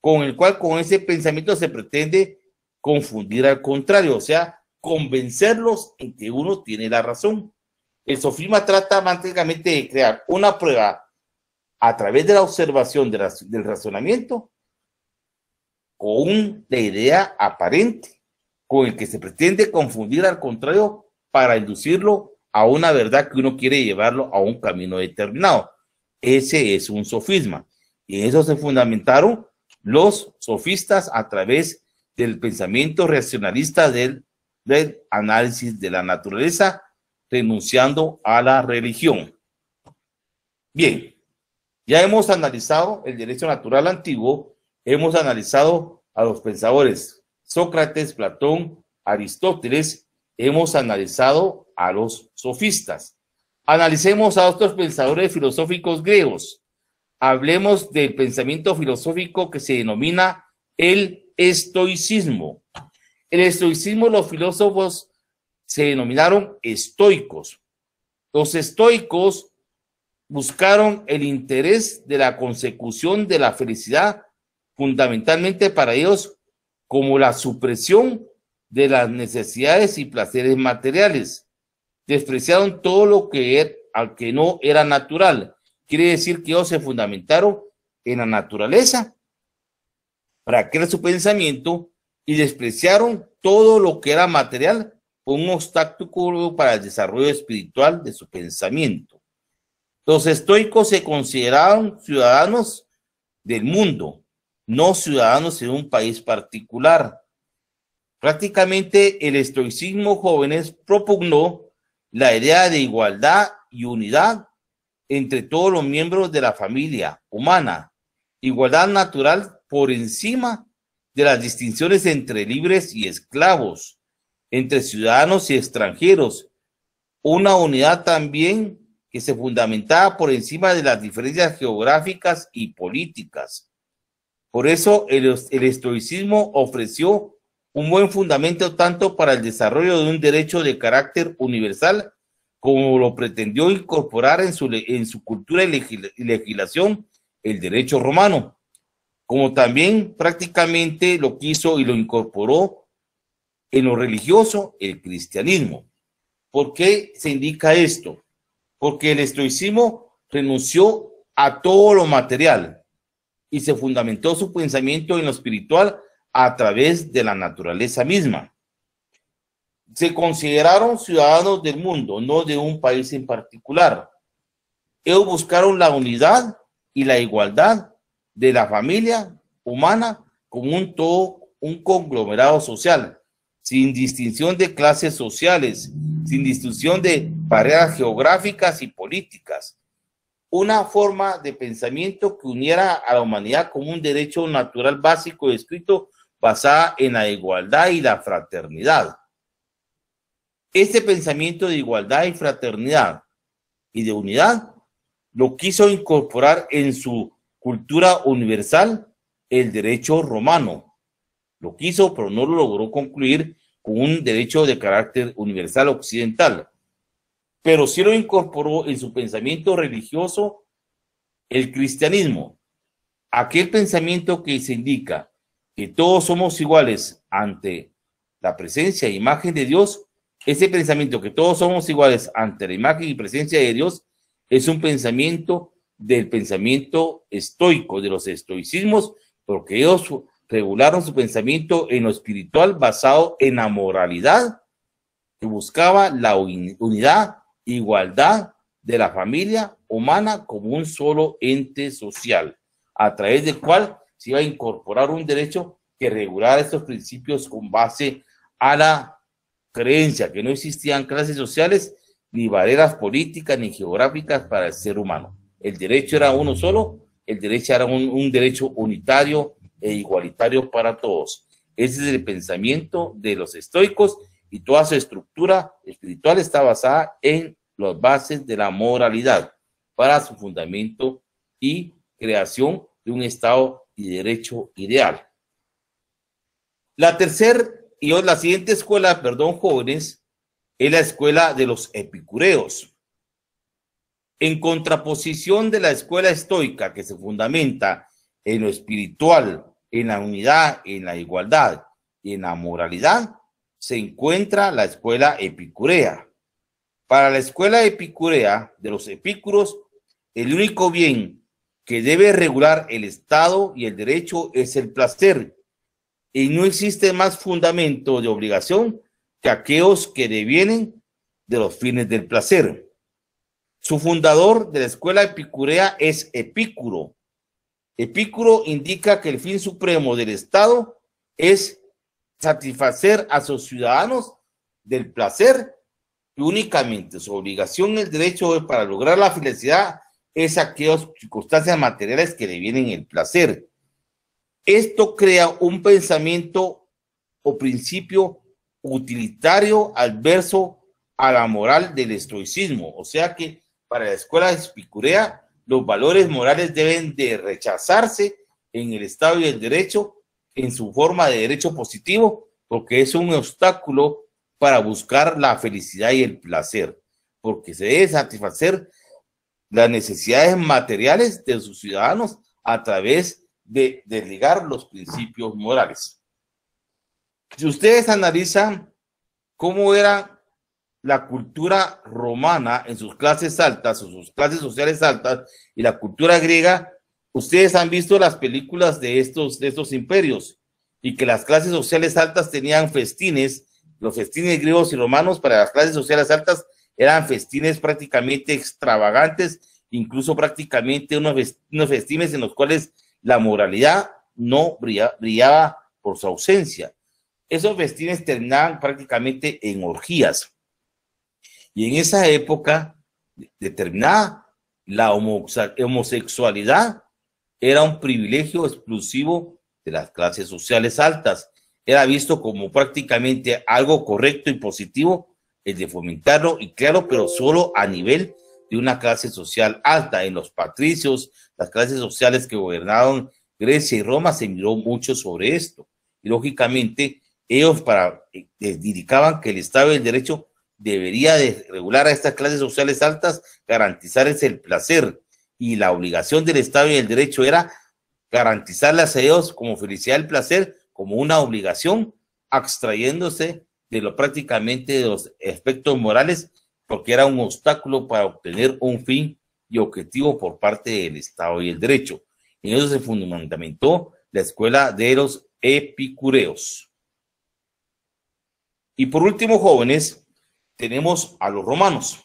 con el cual con ese pensamiento se pretende confundir al contrario, o sea, convencerlos en que uno tiene la razón. El sofisma trata básicamente de crear una prueba a través de la observación del razonamiento con la idea aparente, con el que se pretende confundir al contrario para inducirlo a una verdad que uno quiere llevarlo a un camino determinado. Ese es un sofisma. Y eso se fundamentaron los sofistas a través del pensamiento racionalista del, del análisis de la naturaleza, renunciando a la religión. Bien, ya hemos analizado el derecho natural antiguo, hemos analizado a los pensadores Sócrates, Platón, Aristóteles, hemos analizado a los sofistas. Analicemos a otros pensadores filosóficos griegos. Hablemos del pensamiento filosófico que se denomina el estoicismo. El estoicismo los filósofos se denominaron estoicos. Los estoicos buscaron el interés de la consecución de la felicidad fundamentalmente para ellos como la supresión de las necesidades y placeres materiales despreciaron todo lo que, er, al que no era natural. Quiere decir que ellos se fundamentaron en la naturaleza para crear su pensamiento y despreciaron todo lo que era material, un obstáculo para el desarrollo espiritual de su pensamiento. Los estoicos se consideraban ciudadanos del mundo, no ciudadanos de un país particular. Prácticamente el estoicismo jóvenes propugnó la idea de igualdad y unidad entre todos los miembros de la familia humana, igualdad natural por encima de las distinciones entre libres y esclavos, entre ciudadanos y extranjeros, una unidad también que se fundamentaba por encima de las diferencias geográficas y políticas. Por eso el, estoicismo ofreció un buen fundamento tanto para el desarrollo de un derecho de carácter universal como lo pretendió incorporar en su, en su cultura y legislación el derecho romano, como también prácticamente lo quiso y lo incorporó en lo religioso el cristianismo. ¿Por qué se indica esto? Porque el estoicismo renunció a todo lo material y se fundamentó su pensamiento en lo espiritual a través de la naturaleza misma. Se consideraron ciudadanos del mundo, no de un país en particular. Ellos buscaron la unidad y la igualdad de la familia humana como un todo, un conglomerado social, sin distinción de clases sociales, sin distinción de barreras geográficas y políticas. Una forma de pensamiento que uniera a la humanidad como un derecho natural básico escrito basada en la igualdad y la fraternidad. Este pensamiento de igualdad y fraternidad y de unidad lo quiso incorporar en su cultura universal el derecho romano. Lo quiso, pero no lo logró concluir con un derecho de carácter universal occidental. Pero sí lo incorporó en su pensamiento religioso el cristianismo, aquel pensamiento que se indica todos somos iguales ante la presencia e imagen de Dios, ese pensamiento que todos somos iguales ante la imagen y presencia de Dios es un pensamiento del pensamiento estoico, de los estoicismos, porque ellos regularon su pensamiento en lo espiritual basado en la moralidad que buscaba la unidad, igualdad de la familia humana como un solo ente social, a través del cual se iba a incorporar un derecho que regulara estos principios con base a la creencia que no existían clases sociales ni barreras políticas ni geográficas para el ser humano. El derecho era uno solo, el derecho era un, un derecho unitario e igualitario para todos. Ese es el pensamiento de los estoicos y toda su estructura espiritual está basada en las bases de la moralidad para su fundamento y creación de un estado derecho ideal. La tercera y la siguiente escuela, perdón, jóvenes, es la escuela de los epicureos. En contraposición de la escuela estoica que se fundamenta en lo espiritual, en la unidad, en la igualdad y en la moralidad, se encuentra la escuela epicurea. Para la escuela epicurea de los epicuros el único bien que debe regular el Estado y el derecho es el placer, y no existe más fundamento de obligación que aquellos que devienen de los fines del placer. Su fundador de la escuela epicurea es Epicuro. Epicuro indica que el fin supremo del Estado es satisfacer a sus ciudadanos del placer y únicamente su obligación el derecho para lograr la felicidad es aquellas circunstancias materiales que le vienen el placer. Esto crea un pensamiento o principio utilitario adverso a la moral del estoicismo. O sea que para la escuela espicurea los valores morales deben de rechazarse en el Estado y el derecho en su forma de derecho positivo porque es un obstáculo para buscar la felicidad y el placer, porque se debe satisfacer las necesidades materiales de sus ciudadanos a través de desligar los principios morales. Si ustedes analizan cómo era la cultura romana en sus clases altas o sus clases sociales altas y la cultura griega, ustedes han visto las películas de estos, de estos imperios y que las clases sociales altas tenían festines, los festines griegos y romanos para las clases sociales altas eran festines prácticamente extravagantes, incluso prácticamente unos, festines en los cuales la moralidad no brillaba por su ausencia. Esos festines terminaban prácticamente en orgías. Y en esa época determinada, la homosexualidad era un privilegio exclusivo de las clases sociales altas. Era visto como prácticamente algo correcto y positivo de fomentarlo, y claro, pero solo a nivel de una clase social alta. En los patricios, las clases sociales que gobernaron Grecia y Roma, se miró mucho sobre esto. Y lógicamente, ellos para, eh, que el Estado y el Derecho debería regular a estas clases sociales altas, garantizarles el placer. Y la obligación del Estado y del derecho era garantizarles a ellos como felicidad el placer, como una obligación, abstrayéndose de lo prácticamente de los aspectos morales, porque era un obstáculo para obtener un fin y objetivo por parte del Estado y el derecho. En eso se fundamentó la escuela de los epicureos. Y por último, jóvenes, tenemos a los romanos.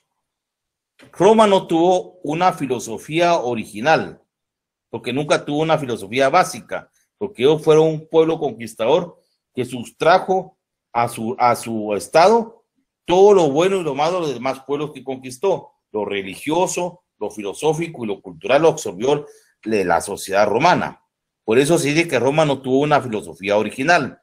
Roma no tuvo una filosofía original, porque nunca tuvo una filosofía básica, porque ellos fueron un pueblo conquistador que sustrajo a su, a su estado todo lo bueno y lo malo de los demás pueblos que conquistó, lo religioso, lo filosófico y lo cultural lo absorbió de la sociedad romana. Por eso se dice que Roma no tuvo una filosofía original.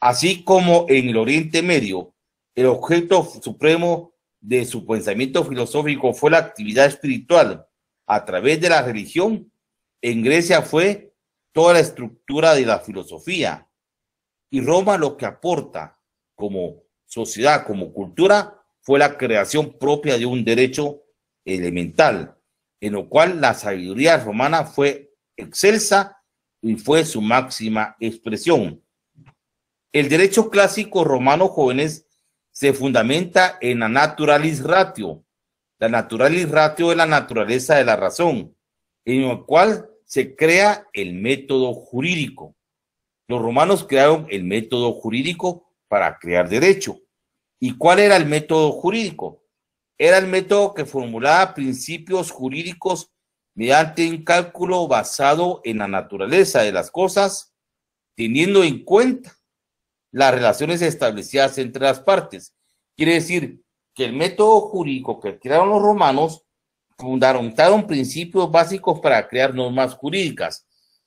Así como en el Oriente Medio, el objeto supremo de su pensamiento filosófico fue la actividad espiritual a través de la religión, en Grecia fue toda la estructura de la filosofía. Y Roma lo que aporta como sociedad, como cultura, fue la creación propia de un derecho elemental, en lo cual la sabiduría romana fue excelsa y fue su máxima expresión. El derecho clásico romano jóvenes se fundamenta en la naturalis ratio, la naturalis ratio de la naturaleza de la razón, en lo cual se crea el método jurídico. Los romanos crearon el método jurídico para crear derecho. ¿Y cuál era el método jurídico? Era el método que formulaba principios jurídicos mediante un cálculo basado en la naturaleza de las cosas, teniendo en cuenta las relaciones establecidas entre las partes. Quiere decir que el método jurídico que crearon los romanos fundamentaron principios básicos para crear normas jurídicas,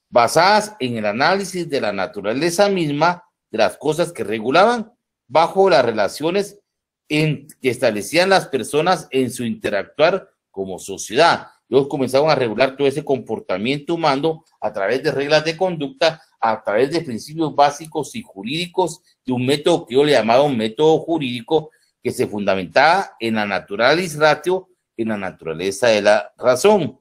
basadas en el análisis de la naturaleza misma de las cosas que regulaban bajo las relaciones en que establecían las personas en su interactuar como sociedad. Ellos comenzaron a regular todo ese comportamiento humano a través de reglas de conducta, a través de principios básicos y jurídicos de un método que yo le llamaba un método jurídico que se fundamentaba en la naturalis ratio, en la naturaleza de la razón.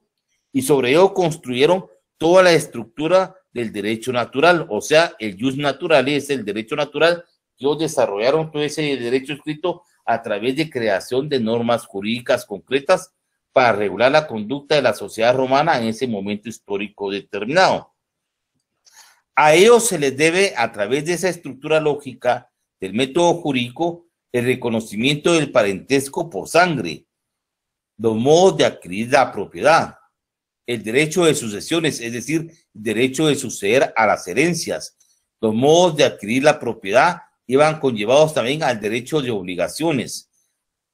Y sobre ello construyeron toda la estructura del derecho natural, o sea, el jus natural es el derecho natural que desarrollaron todo ese derecho escrito a través de creación de normas jurídicas concretas para regular la conducta de la sociedad romana en ese momento histórico determinado. A ellos se les debe, a través de esa estructura lógica del método jurídico, el reconocimiento del parentesco por sangre, los modos de adquirir la propiedad, el derecho de sucesiones, es decir, derecho de suceder a las herencias. Los modos de adquirir la propiedad iban conllevados también al derecho de obligaciones.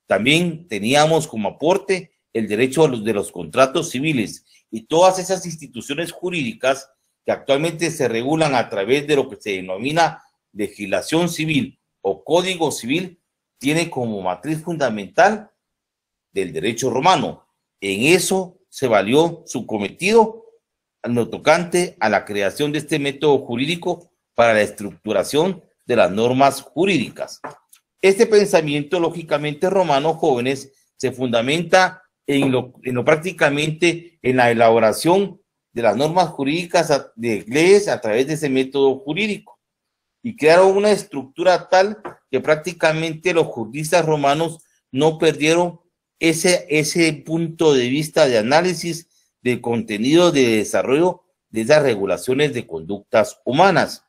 También teníamos como aporte el derecho de los contratos civiles y todas esas instituciones jurídicas que actualmente se regulan a través de lo que se denomina legislación civil o código civil, tiene como matriz fundamental del derecho romano. En eso se valió su cometido en lo tocante a la creación de este método jurídico para la estructuración de las normas jurídicas. Este pensamiento lógicamente romano, jóvenes, se fundamenta en lo, lo prácticamente en la elaboración de las normas jurídicas de leyes a través de ese método jurídico y crearon una estructura tal que prácticamente los juristas romanos no perdieron ese, ese punto de vista de análisis del contenido de desarrollo de esas regulaciones de conductas humanas.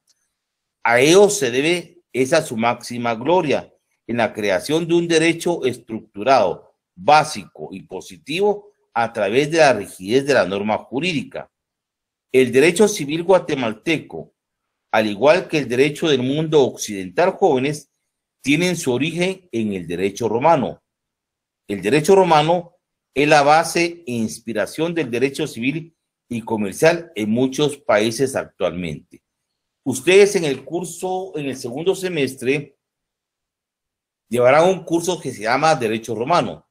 A ello se debe esa su máxima gloria en la creación de un derecho estructurado, básico y positivo a través de la rigidez de la norma jurídica. El derecho civil guatemalteco, al igual que el derecho del mundo occidental jóvenes, tienen su origen en el derecho romano, el derecho romano es la base e inspiración del derecho civil y comercial en muchos países actualmente. Ustedes en el curso, en el segundo semestre, llevarán un curso que se llama Derecho Romano.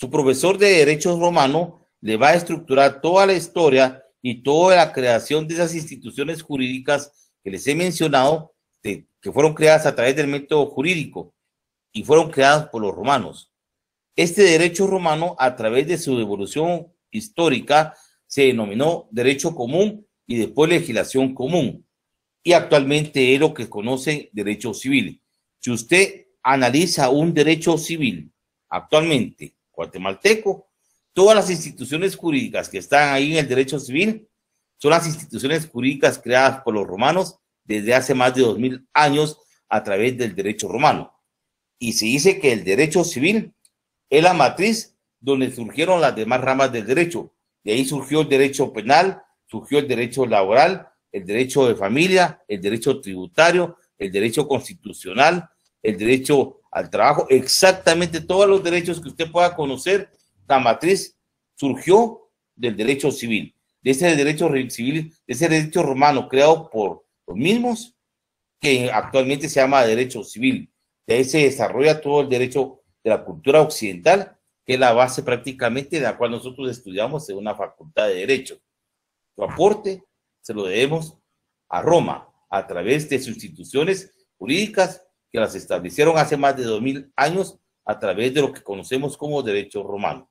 Su profesor de Derecho Romano le va a estructurar toda la historia y toda la creación de esas instituciones jurídicas que les he mencionado, que fueron creadas a través del método jurídico y fueron creadas por los romanos. Este derecho romano, a través de su evolución histórica, se denominó derecho común y después legislación común. Y actualmente es lo que conoce derecho civil. Si usted analiza un derecho civil actualmente guatemalteco, todas las instituciones jurídicas que están ahí en el derecho civil son las instituciones jurídicas creadas por los romanos desde hace más de dos mil años a través del derecho romano. Y se dice que el derecho civil es la matriz donde surgieron las demás ramas del derecho. De ahí surgió el derecho penal, surgió el derecho laboral, el derecho de familia, el derecho tributario, el derecho constitucional, el derecho al trabajo, exactamente todos los derechos que usted pueda conocer, la matriz surgió del derecho civil, de ese derecho civil, de ese derecho romano creado por los mismos que actualmente se llama derecho civil. De ahí se desarrolla todo el derecho de la cultura occidental, que es la base prácticamente de la cual nosotros estudiamos en una facultad de Derecho. Su aporte se lo debemos a Roma, a través de sus instituciones jurídicas que las establecieron hace más de 2000 años a través de lo que conocemos como derecho romano.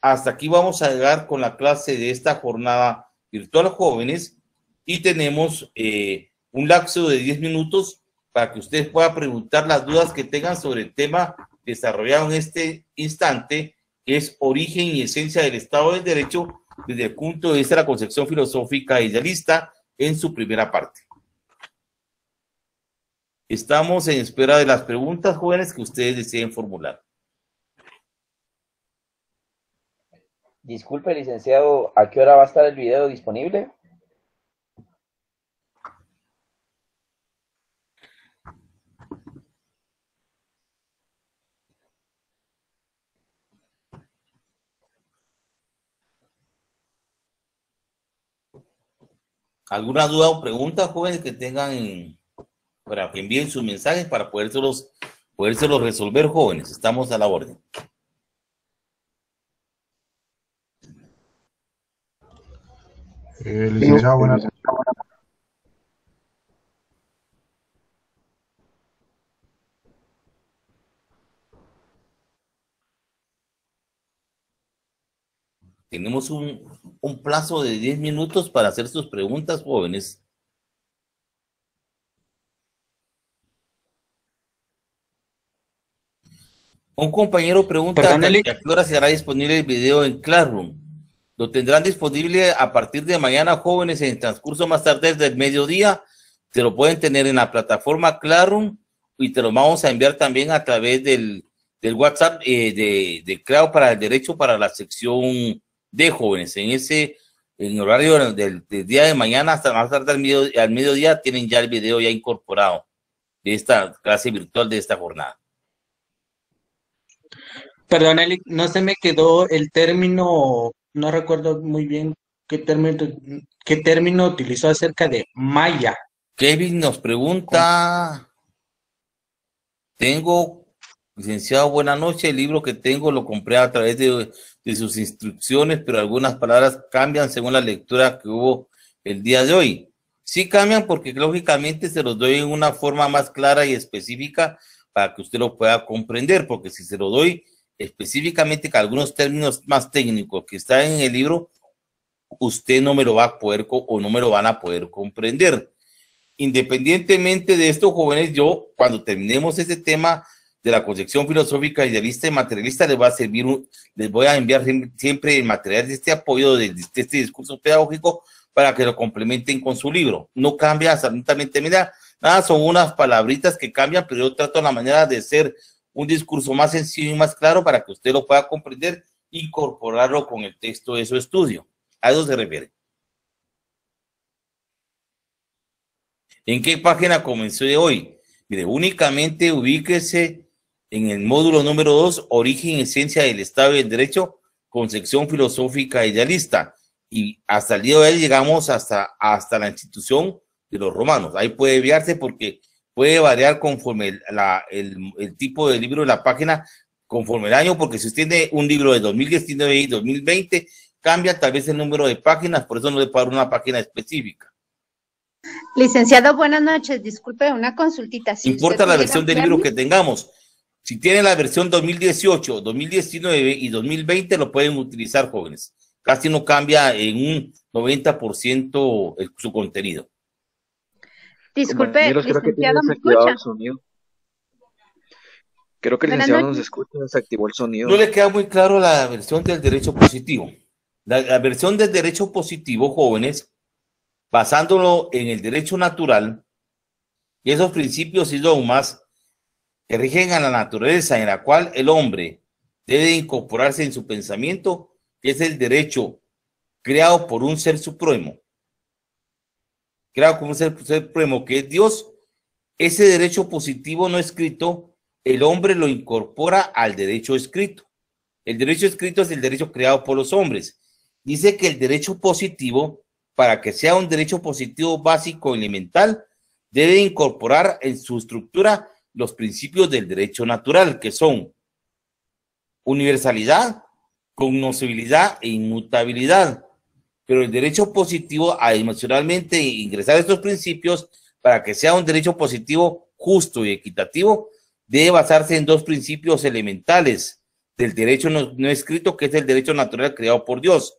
Hasta aquí vamos a llegar con la clase de esta jornada virtual jóvenes y tenemos eh, un lapso de 10 minutos para que ustedes puedan preguntar las dudas que tengan sobre el tema desarrollado en este instante que es origen y esencia del Estado del Derecho desde el punto de vista de la concepción filosófica idealista en su primera parte. Estamos en espera de las preguntas, jóvenes, que ustedes deseen formular. Disculpe, licenciado, ¿a qué hora va a estar el video disponible? ¿Alguna duda o pregunta, jóvenes, que tengan para que envíen sus mensajes para podérselos, resolver, jóvenes? Estamos a la orden. Eh, buenas Tenemos un, un plazo de 10 minutos para hacer sus preguntas, jóvenes. Un compañero pregunta Perdón, a qué hora será disponible el video en Classroom. Lo tendrán disponible a partir de mañana, jóvenes, en el transcurso más tarde del mediodía. Te lo pueden tener en la plataforma Classroom y te lo vamos a enviar también a través del, WhatsApp eh, de, de para el derecho para la sección de jóvenes. En ese en horario del, día de mañana hasta más tarde al, mediodía tienen ya el video ya incorporado de esta clase virtual de esta jornada. Perdón, no se me quedó el término, no recuerdo muy bien qué término, qué término utilizó acerca de Maya. Kevin nos pregunta, tengo Licenciado, buenas noches. El libro que tengo lo compré a través de, de, sus instrucciones, pero algunas palabras cambian según la lectura que hubo el día de hoy. Sí cambian porque lógicamente se los doy en una forma más clara y específica para que usted lo pueda comprender, porque si se lo doy específicamente con algunos términos más técnicos que están en el libro, usted no me lo va a poder o no me lo van a poder comprender. Independientemente de esto, jóvenes, yo cuando terminemos ese tema, de la concepción filosófica idealista y materialista, les va a servir, les voy a enviar siempre el material de este apoyo, de, este, este discurso pedagógico, para que lo complementen con su libro. No cambia absolutamente mira, nada, son unas palabritas que cambian, pero yo trato la manera de ser un discurso más sencillo y más claro para que usted lo pueda comprender, e incorporarlo con el texto de su estudio. A eso se refiere. ¿En qué página comenzó de hoy? Mire, únicamente ubíquese en el módulo número 2, Origen y Esencia del Estado y el Derecho, Concepción Filosófica Idealista. Y hasta el día de hoy llegamos hasta, hasta la institución de los romanos. Ahí puede variarse porque puede variar conforme el, tipo de libro de la página, conforme el año, porque si usted tiene un libro de 2019 y 2020, cambia tal vez el número de páginas, por eso no le dar una página específica. Licenciado, buenas noches. Disculpe, una consultita. Importa la versión del libro que tengamos. Si tienen la versión 2018, 2019 y 2020, lo pueden utilizar jóvenes. Casi no cambia en un 90% su contenido. Disculpe, licenciado, que escucha? Creo que el licenciado nos escucha, activó el sonido. No le queda muy claro la versión del derecho positivo. La, la versión del derecho positivo, jóvenes, basándolo en el derecho natural y esos principios y dogmas, que rigen a la naturaleza en la cual el hombre debe incorporarse en su pensamiento, que es el derecho creado por un ser supremo, creado como un ser supremo que es Dios, ese derecho positivo no escrito, el hombre lo incorpora al derecho escrito. El derecho escrito es el derecho creado por los hombres. Dice que el derecho positivo, para que sea un derecho positivo básico elemental, debe incorporar en su estructura los principios del derecho natural, que son universalidad, cognoscibilidad e inmutabilidad. Pero el derecho positivo, emocionalmente ingresar estos principios para que sea un derecho positivo justo y equitativo, debe basarse en dos principios elementales del derecho no escrito, que es el derecho natural creado por Dios,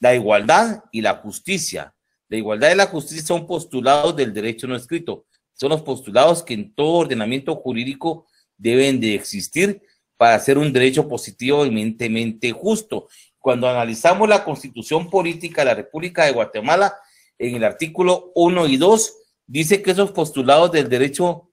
la igualdad y la justicia. La igualdad y la justicia son postulados del derecho no escrito. Son los postulados que en todo ordenamiento jurídico deben de existir para hacer un derecho positivo eminentemente justo. Cuando analizamos la constitución política de la República de Guatemala, en el artículo 1 y 2, dice que esos postulados del derecho,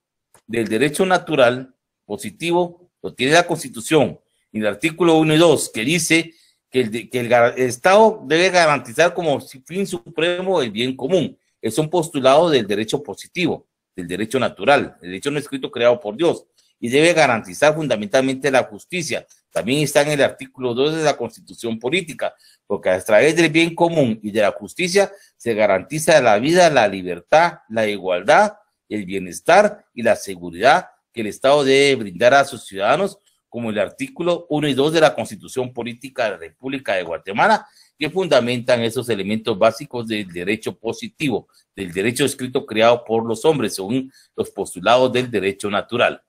del derecho natural positivo lo tiene la constitución. En el artículo 1 y 2, que dice que que el Estado debe garantizar como fin supremo el bien común. Es un postulado del derecho positivo del derecho natural, el derecho no escrito creado por Dios, y debe garantizar fundamentalmente la justicia. También está en el artículo 2 de la Constitución Política, porque a través del bien común y de la justicia se garantiza la vida, la libertad, la igualdad, el bienestar y la seguridad que el Estado debe brindar a sus ciudadanos, como el artículo 1 y 2 de la Constitución Política de la República de Guatemala que fundamentan esos elementos básicos del derecho positivo, del derecho escrito creado por los hombres, según los postulados del derecho natural.